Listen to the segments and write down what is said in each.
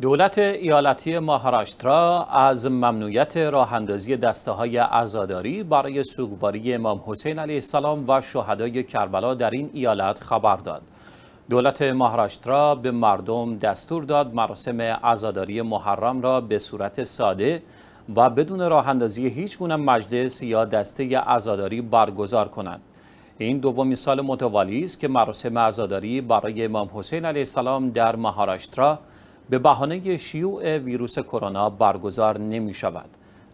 دولت ایالتی ماهاراشترا از ممنوعیت راه اندازی دسته های عزاداری برای سوگواری امام حسین علیه السلام و شهدای کربلا در این ایالت خبر داد. دولت ماهاراشترا به مردم دستور داد مراسم عزاداری محرم را به صورت ساده و بدون راه اندازی هیچ گونه مجلس یا دسته عزاداری برگزار کنند. این دومین سال متوالی است که مراسم عزاداری برای امام حسین علیه السلام در ماهاراشترا به بهانه شیوع ویروس کرونا برگزار نمی شود.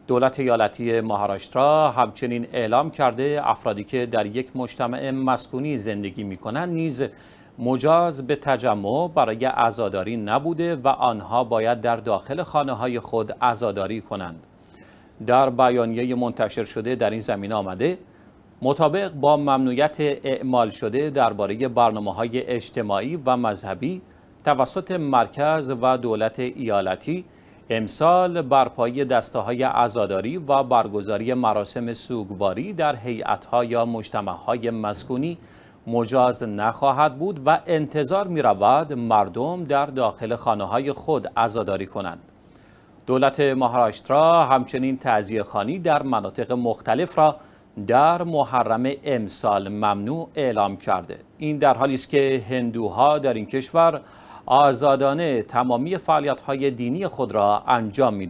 دولت ایالتی مهاراشترا همچنین اعلام کرده افرادی که در یک مجتمع مسکونی زندگی می کنند نیز مجاز به تجمع برای عزاداری نبوده و آنها باید در داخل خانه های خود عزاداری کنند. در بیانیه منتشر شده در این زمینه آمده مطابق با ممنوعیت اعمال شده درباره برنامه های اجتماعی و مذهبی توسط مرکز و دولت ایالتی امسال برپایی دسته های عزاداری و برگزاری مراسم سوگواری در ها یا های مسکونی مجاز نخواهد بود و انتظار می مردم در داخل خانه های خود عزاداری کنند. دولت مهاراشترا همچنین تعذیه خانی در مناطق مختلف را در محرم امسال ممنوع اعلام کرده. این در حالی است که هندوها در این کشور آزادانه تمامی فعالیت‌های دینی خود را انجام می